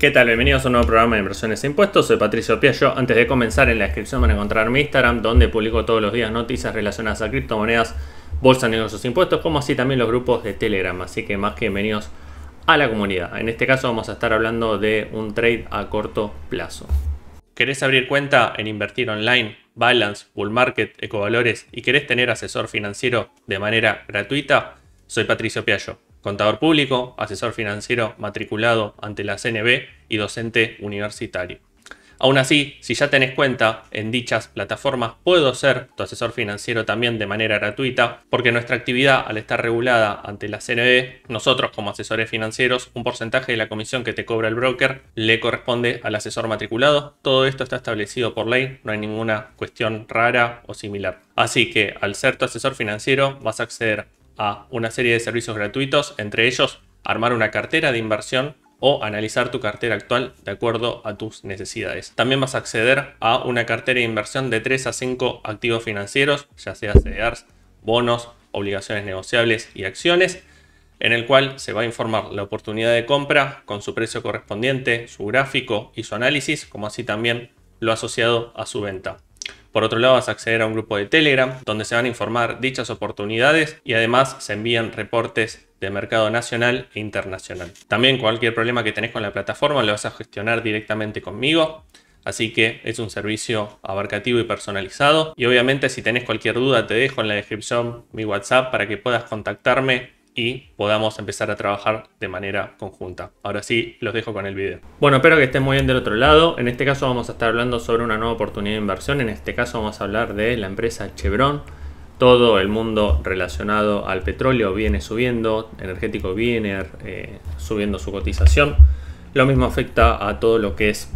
¿Qué tal? Bienvenidos a un nuevo programa de inversiones e impuestos. Soy Patricio Piaggio. Antes de comenzar, en la descripción van a encontrar mi Instagram, donde publico todos los días noticias relacionadas a criptomonedas, bolsa, negocios e impuestos, como así también los grupos de Telegram. Así que más que bienvenidos a la comunidad. En este caso vamos a estar hablando de un trade a corto plazo. ¿Querés abrir cuenta en Invertir Online, Balance, Bull Market, Ecovalores y querés tener asesor financiero de manera gratuita? Soy Patricio Piaggio contador público, asesor financiero matriculado ante la CNB y docente universitario. Aún así, si ya tenés cuenta en dichas plataformas, puedo ser tu asesor financiero también de manera gratuita, porque nuestra actividad, al estar regulada ante la CNB, nosotros como asesores financieros, un porcentaje de la comisión que te cobra el broker le corresponde al asesor matriculado. Todo esto está establecido por ley, no hay ninguna cuestión rara o similar. Así que al ser tu asesor financiero vas a acceder a una serie de servicios gratuitos, entre ellos armar una cartera de inversión o analizar tu cartera actual de acuerdo a tus necesidades. También vas a acceder a una cartera de inversión de 3 a 5 activos financieros, ya sea CDRs, e bonos, obligaciones negociables y acciones, en el cual se va a informar la oportunidad de compra con su precio correspondiente, su gráfico y su análisis, como así también lo asociado a su venta. Por otro lado, vas a acceder a un grupo de Telegram donde se van a informar dichas oportunidades y además se envían reportes de mercado nacional e internacional. También cualquier problema que tenés con la plataforma lo vas a gestionar directamente conmigo. Así que es un servicio abarcativo y personalizado. Y obviamente si tenés cualquier duda te dejo en la descripción mi WhatsApp para que puedas contactarme y podamos empezar a trabajar de manera conjunta. Ahora sí, los dejo con el video. Bueno, espero que estén muy bien del otro lado. En este caso vamos a estar hablando sobre una nueva oportunidad de inversión. En este caso vamos a hablar de la empresa Chevron. Todo el mundo relacionado al petróleo viene subiendo, energético viene eh, subiendo su cotización. Lo mismo afecta a todo lo que es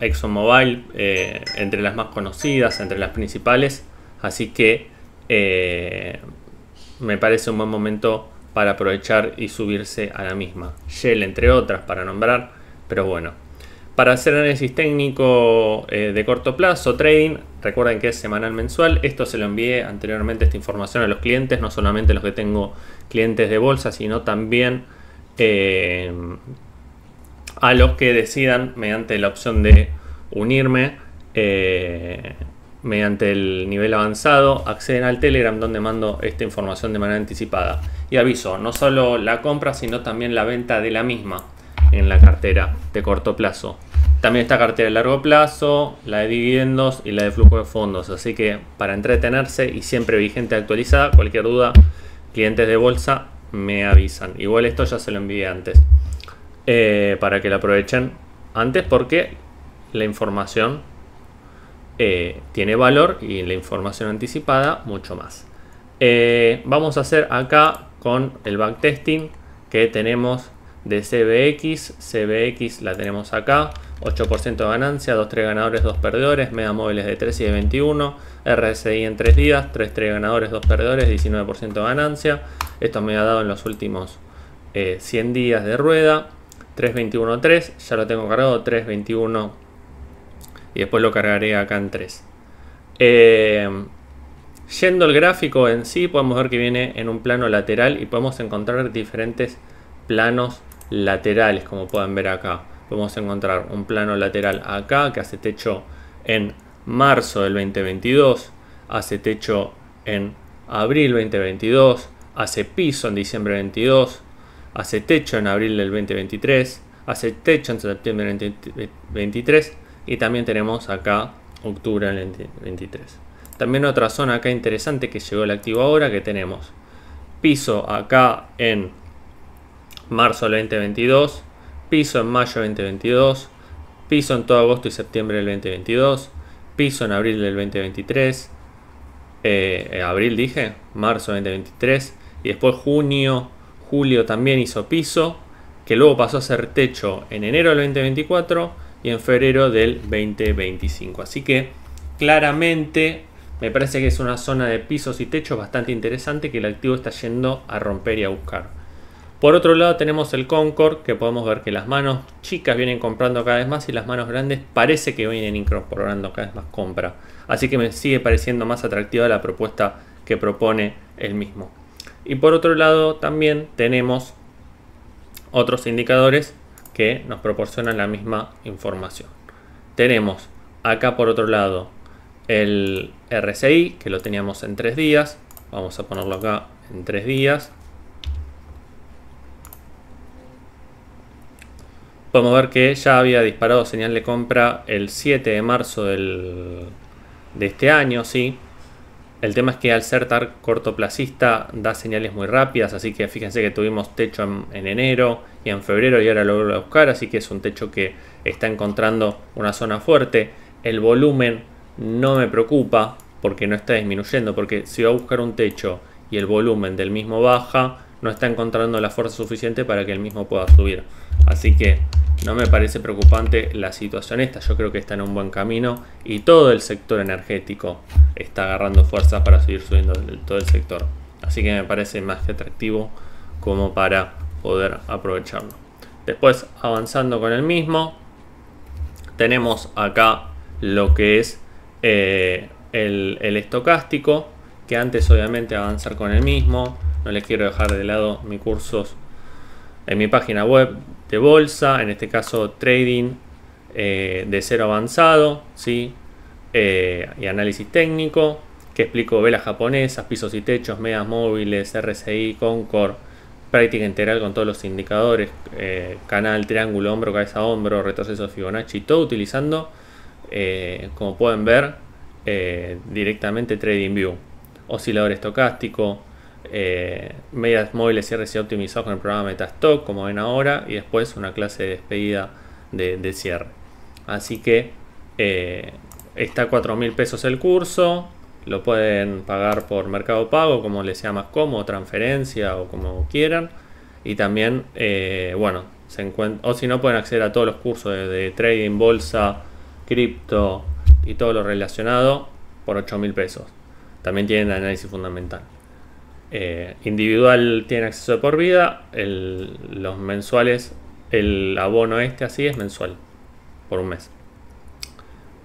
ExxonMobil, eh, entre las más conocidas, entre las principales. Así que... Eh, me parece un buen momento para aprovechar y subirse a la misma. Shell, entre otras, para nombrar, pero bueno. Para hacer análisis técnico eh, de corto plazo, trading, recuerden que es semanal mensual. Esto se lo envié anteriormente, esta información a los clientes, no solamente los que tengo clientes de bolsa, sino también eh, a los que decidan mediante la opción de unirme. Eh, Mediante el nivel avanzado acceden al Telegram donde mando esta información de manera anticipada. Y aviso, no solo la compra, sino también la venta de la misma en la cartera de corto plazo. También esta cartera de largo plazo, la de dividendos y la de flujo de fondos. Así que para entretenerse y siempre vigente actualizada, cualquier duda, clientes de bolsa me avisan. Igual esto ya se lo envié antes. Eh, para que la aprovechen antes porque la información eh, tiene valor y la información anticipada mucho más. Eh, vamos a hacer acá con el backtesting que tenemos de CBX. CBX la tenemos acá. 8% de ganancia, 2-3 ganadores, 2 perdedores, media móviles de 3 y de 21, RSI en 3 días, 3-3 ganadores, 2 perdedores, 19% de ganancia. Esto me ha dado en los últimos 100 eh, días de rueda. 3-21-3, ya lo tengo cargado, 321 y después lo cargaré acá en 3. Eh, yendo al gráfico en sí, podemos ver que viene en un plano lateral y podemos encontrar diferentes planos laterales, como pueden ver acá. Podemos encontrar un plano lateral acá, que hace techo en marzo del 2022, hace techo en abril 2022, hace piso en diciembre 22, hace techo en abril del 2023, hace techo en septiembre 2023 y también tenemos acá octubre del 2023. También otra zona acá interesante que llegó el activo ahora que tenemos piso acá en marzo del 2022, piso en mayo del 2022, piso en todo agosto y septiembre del 2022, piso en abril del 2023, eh, eh, abril dije, marzo del 2023 y después junio, julio también hizo piso, que luego pasó a ser techo en enero del 2024 y en febrero del 2025. Así que claramente me parece que es una zona de pisos y techos bastante interesante que el activo está yendo a romper y a buscar. Por otro lado tenemos el Concord que podemos ver que las manos chicas vienen comprando cada vez más y las manos grandes parece que vienen incorporando cada vez más compra. Así que me sigue pareciendo más atractiva la propuesta que propone el mismo. Y por otro lado también tenemos otros indicadores que nos proporcionan la misma información. Tenemos acá por otro lado el RSI que lo teníamos en tres días. Vamos a ponerlo acá en tres días. Podemos ver que ya había disparado señal de compra el 7 de marzo del, de este año, ¿sí? El tema es que al ser tan cortoplacista da señales muy rápidas, así que fíjense que tuvimos techo en, enero y en febrero y ahora lo vuelvo a buscar, así que es un techo que está encontrando una zona fuerte. El volumen no me preocupa porque no está disminuyendo, porque si va a buscar un techo y el volumen del mismo baja, no está encontrando la fuerza suficiente para que el mismo pueda subir. Así que no me parece preocupante la situación esta, yo creo que está en un buen camino y todo el sector energético está agarrando fuerzas para seguir subiendo todo el sector. Así que me parece más que atractivo como para poder aprovecharlo. Después avanzando con el mismo, tenemos acá lo que es eh, el, el estocástico, que antes obviamente avanzar con el mismo, no les quiero dejar de lado mis cursos en mi página web bolsa, en este caso trading eh, de cero avanzado, ¿sí? Eh, y análisis técnico, que explico velas japonesas, pisos y techos, medias móviles, RSI, Concord, práctica integral con todos los indicadores, eh, canal, triángulo, hombro, cabeza, hombro, retroceso Fibonacci, todo utilizando, como pueden ver, directamente trading view, oscilador estocástico, eh, medias móviles se optimizado con el programa Metastock, como ven ahora, y después una clase de despedida de, cierre. Así que eh, está 4 mil pesos el curso, lo pueden pagar por Mercado Pago, como les sea más cómodo, transferencia o como quieran. Y también, eh, bueno, se o si no, pueden acceder a todos los cursos de, de trading, bolsa, cripto y todo lo relacionado por 8 mil pesos. También tienen análisis fundamental. Eh, individual tiene acceso de por vida, los mensuales, el abono este así es mensual, por un mes.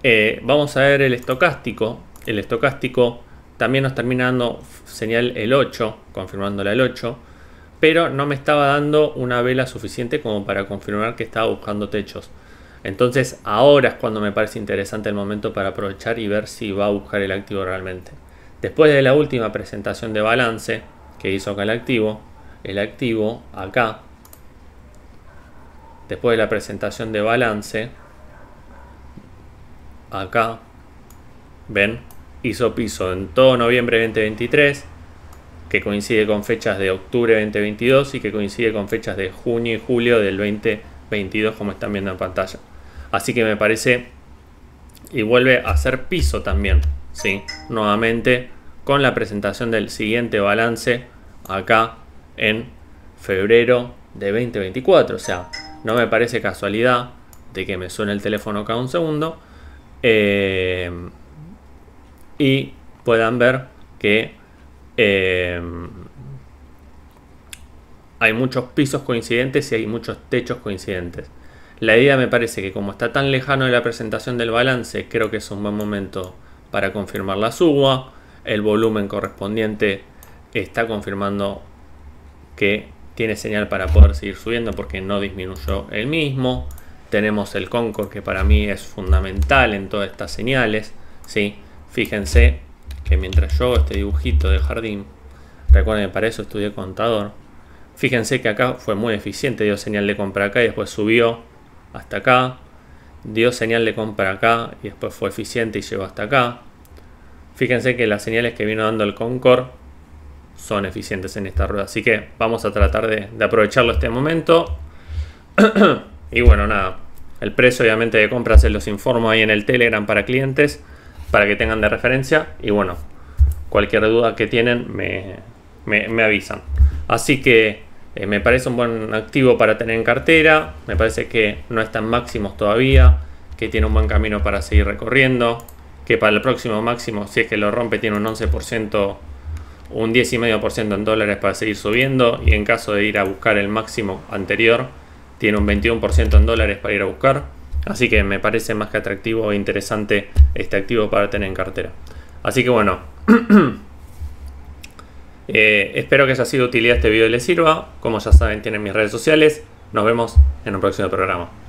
Eh, vamos a ver el estocástico. El estocástico también nos termina dando señal el 8, confirmándola el 8, pero no me estaba dando una vela suficiente como para confirmar que estaba buscando techos. Entonces ahora es cuando me parece interesante el momento para aprovechar y ver si va a buscar el activo realmente. Después de la última presentación de balance que hizo acá el activo, el activo acá, después de la presentación de balance, acá, ven, hizo piso en todo noviembre 2023, que coincide con fechas de octubre 2022 y que coincide con fechas de junio y julio del 2022, como están viendo en pantalla. Así que me parece, y vuelve a hacer piso también. ¿sí? nuevamente con la presentación del siguiente balance acá en febrero de 2024. O sea, no me parece casualidad de que me suene el teléfono cada un segundo. Eh, y puedan ver que eh, hay muchos pisos coincidentes y hay muchos techos coincidentes. La idea me parece que como está tan lejano de la presentación del balance, creo que es un buen momento para confirmar la suba. El volumen correspondiente está confirmando que tiene señal para poder seguir subiendo porque no disminuyó el mismo. Tenemos el Concord que para mí es fundamental en todas estas señales. ¿sí? Fíjense que mientras yo hago este dibujito del jardín, recuerden que para eso estudié contador. Fíjense que acá fue muy eficiente, dio señal de compra acá y después subió hasta acá dio señal de compra acá y después fue eficiente y llegó hasta acá. Fíjense que las señales que vino dando el concord son eficientes en esta rueda. Así que vamos a tratar de, aprovecharlo este momento. y bueno, nada. El precio obviamente de compra se los informo ahí en el Telegram para clientes, para que tengan de referencia. Y bueno, cualquier duda que tienen me, me avisan. Así que eh, me parece un buen activo para tener en cartera. Me parece que no están máximos todavía. Que tiene un buen camino para seguir recorriendo. Que para el próximo máximo, si es que lo rompe, tiene un 11%, un 10,5% en dólares para seguir subiendo. Y en caso de ir a buscar el máximo anterior, tiene un 21% en dólares para ir a buscar. Así que me parece más que atractivo e interesante este activo para tener en cartera. Así que bueno. Eh, espero que haya sido de utilidad este video y les sirva. Como ya saben, tienen mis redes sociales. Nos vemos en un próximo programa.